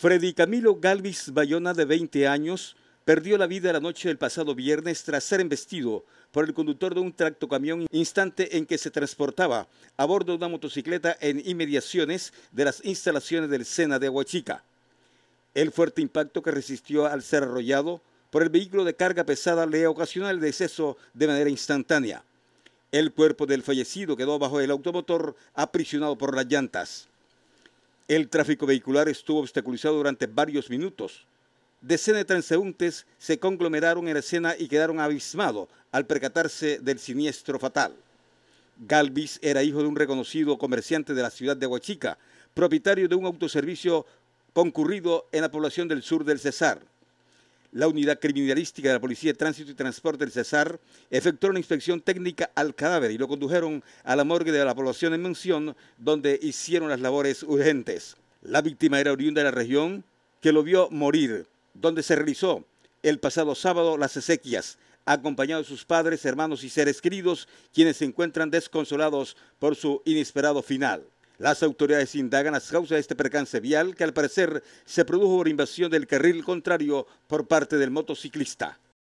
Freddy Camilo Galvis Bayona, de 20 años, perdió la vida la noche del pasado viernes tras ser embestido por el conductor de un tractocamión instante en que se transportaba a bordo de una motocicleta en inmediaciones de las instalaciones del Sena de Aguachica. El fuerte impacto que resistió al ser arrollado por el vehículo de carga pesada le ocasionó el deceso de manera instantánea. El cuerpo del fallecido quedó bajo el automotor aprisionado por las llantas. El tráfico vehicular estuvo obstaculizado durante varios minutos. Decenas de transeúntes se conglomeraron en la escena y quedaron abismados al percatarse del siniestro fatal. Galvis era hijo de un reconocido comerciante de la ciudad de Huachica, propietario de un autoservicio concurrido en la población del sur del Cesar la Unidad Criminalística de la Policía de Tránsito y Transporte del Cesar efectuó una inspección técnica al cadáver y lo condujeron a la morgue de la población en mención, donde hicieron las labores urgentes. La víctima era oriunda de la región que lo vio morir, donde se realizó el pasado sábado las exequias, acompañado de sus padres, hermanos y seres queridos, quienes se encuentran desconsolados por su inesperado final. Las autoridades indagan las causas de este percance vial que al parecer se produjo por invasión del carril contrario por parte del motociclista.